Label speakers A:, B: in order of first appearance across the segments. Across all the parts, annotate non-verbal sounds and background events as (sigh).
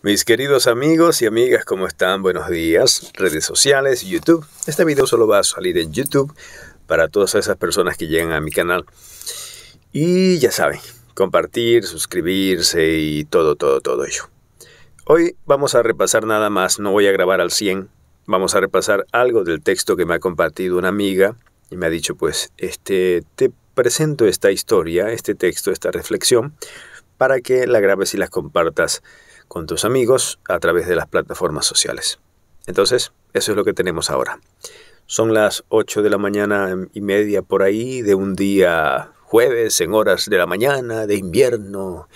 A: Mis queridos amigos y amigas, ¿cómo están? Buenos días. Redes sociales, YouTube. Este video solo va a salir en YouTube para todas esas personas que llegan a mi canal. Y ya saben, compartir, suscribirse y todo, todo, todo ello. Hoy vamos a repasar nada más, no voy a grabar al 100. Vamos a repasar algo del texto que me ha compartido una amiga y me ha dicho, pues, este, te presento esta historia, este texto, esta reflexión, para que la grabes y las compartas con tus amigos a través de las plataformas sociales. Entonces, eso es lo que tenemos ahora. Son las 8 de la mañana y media por ahí de un día jueves en horas de la mañana de invierno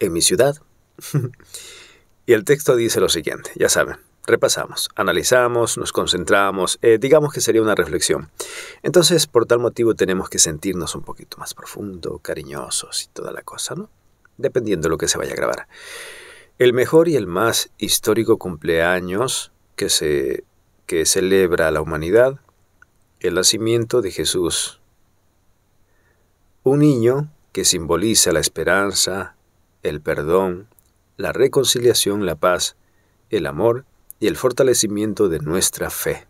A: en mi ciudad. (laughs) y el texto dice lo siguiente, ya saben, repasamos, analizamos, nos concentramos, eh, digamos que sería una reflexión. Entonces, por tal motivo tenemos que sentirnos un poquito más profundo, cariñosos y toda la cosa, ¿no? Dependiendo de lo que se vaya a grabar. El mejor y el más histórico cumpleaños que, se, celebra la humanidad, el nacimiento de Jesús. Un niño que simboliza la esperanza, el perdón, la reconciliación, la paz, el amor y el fortalecimiento de nuestra fe.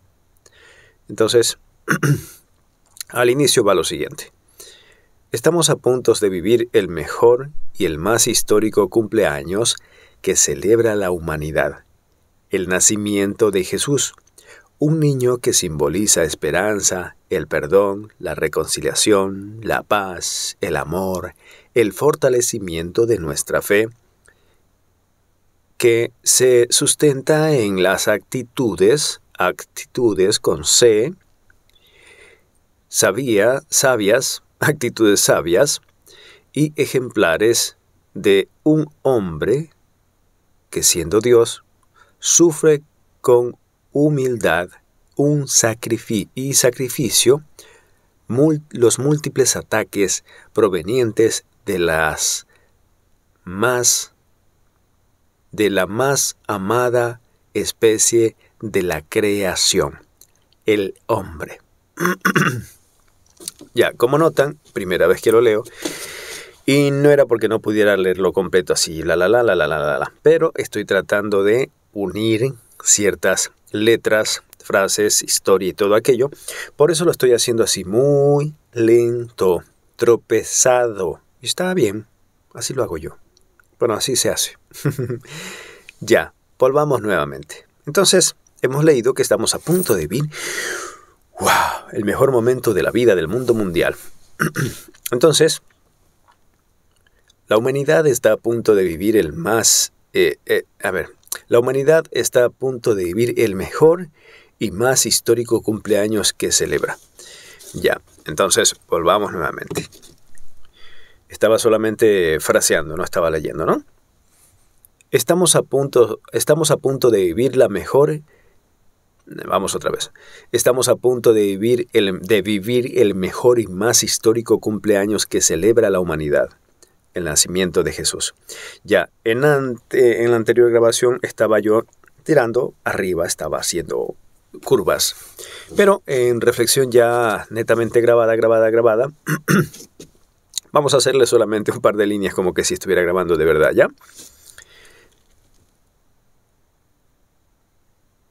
A: Entonces, (clears throat) al inicio va lo siguiente. Estamos a puntos de vivir el mejor y el más histórico cumpleaños que celebra la humanidad, el nacimiento de Jesús, un niño que simboliza esperanza, el perdón, la reconciliación, la paz, el amor, el fortalecimiento de nuestra fe, que se sustenta en las actitudes, actitudes con C, sabía, sabias, actitudes sabias y ejemplares de un hombre que siendo Dios sufre con humildad un sacrificio y sacrificio los múltiples ataques provenientes de las más de la más amada especie de la creación, el hombre. (clears throat) Ya, como notan, primera vez que lo leo. Y no era porque no pudiera leerlo completo así, la la la la la la la. Pero estoy tratando de unir ciertas letras, frases, historia y todo aquello. Por eso lo estoy haciendo así muy lento, tropezado. Y está bien, así lo hago yo. Bueno, así se hace. (laughs) ya, volvamos nuevamente. Entonces, hemos leído que estamos a punto de vivir ¡Wow! El mejor momento de la vida del mundo mundial. (clears throat) Entonces, la humanidad está a punto de vivir el más... Eh, eh, a ver, la humanidad está a punto de vivir el mejor y más histórico cumpleaños que celebra. Ya, entonces volvamos nuevamente. Estaba solamente fraseando, no estaba leyendo, ¿no? Estamos a punto, estamos a punto de vivir la mejor Vamos otra vez. Estamos a punto de vivir, el, de vivir el mejor y más histórico cumpleaños que celebra la humanidad, el nacimiento de Jesús. Ya, en, en la anterior grabación estaba yo tirando arriba, estaba haciendo curvas. Pero en reflexión ya netamente grabada, grabada, grabada, (clears throat) vamos a hacerle solamente un par de líneas como que si estuviera grabando de verdad, ¿ya?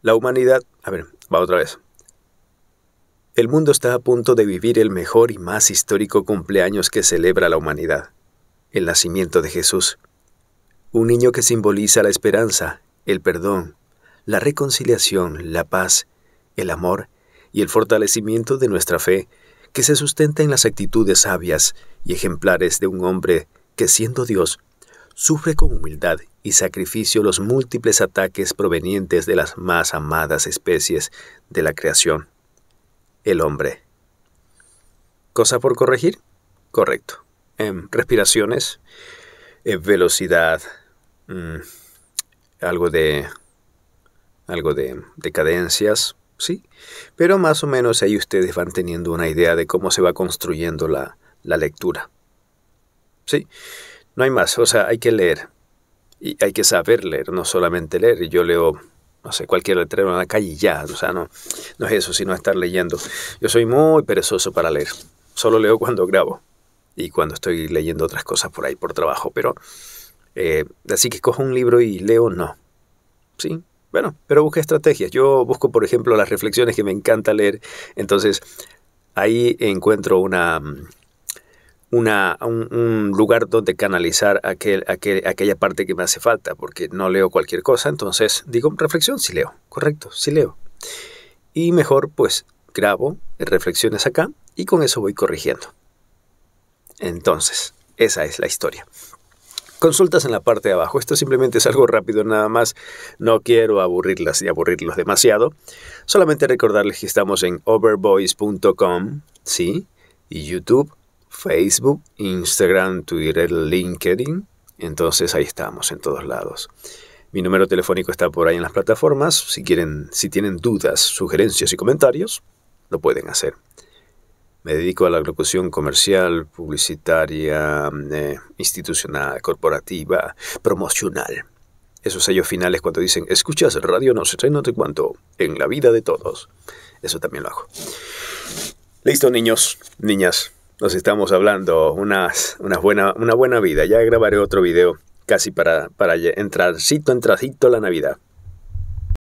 A: La humanidad... A ver, va otra vez. El mundo está a punto de vivir el mejor y más histórico cumpleaños que celebra la humanidad, el nacimiento de Jesús. Un niño que simboliza la esperanza, el perdón, la reconciliación, la paz, el amor y el fortalecimiento de nuestra fe que se sustenta en las actitudes sabias y ejemplares de un hombre que siendo Dios, sufre con humildad sacrificio los múltiples ataques provenientes de las más amadas especies de la creación, el hombre. ¿Cosa por corregir? Correcto. Em, respiraciones, eh, velocidad, mm, algo de algo de decadencias, ¿sí? Pero más o menos ahí ustedes van teniendo una idea de cómo se va construyendo la, la lectura. ¿Sí? No hay más, o sea, hay que leer. Y hay que saber leer, no solamente leer. Y Yo leo, no sé, cualquier letrero en la calle ya. O sea, no, no es eso, sino estar leyendo. Yo soy muy perezoso para leer. Solo leo cuando grabo y cuando estoy leyendo otras cosas por ahí, por trabajo. Pero, eh, así que cojo un libro y leo, no. Sí, bueno, pero busca estrategias. Yo busco, por ejemplo, las reflexiones que me encanta leer. Entonces, ahí encuentro una, mm, un, lugar donde canalizar aquella parte que me hace falta, porque no leo cualquier cosa, entonces digo, reflexión, sí leo, correcto, sí leo. Y mejor pues grabo reflexiones acá y con eso voy corrigiendo. Entonces, esa es la historia. Consultas en la parte de abajo. Esto simplemente es algo rápido nada más. No quiero aburrirlas y aburrirlos demasiado. Solamente recordarles que estamos en overboys.com, ¿sí? Y YouTube Facebook, Instagram, Twitter, LinkedIn. Entonces ahí estamos en todos lados. Mi número telefónico está por ahí en las plataformas. Si quieren, si tienen dudas, sugerencias y comentarios, lo pueden hacer. Me dedico a la locución comercial, publicitaria, eh, institucional, corporativa, promocional. Esos sellos finales cuando dicen, escuchas radio, no Se sé, no te Cuanto en la vida de todos. Eso también lo hago. Listo, niños, niñas nos estamos hablando unas, buena, una buena vida. Ya grabaré otro video casi para, para entrar, cito, entracito la Navidad.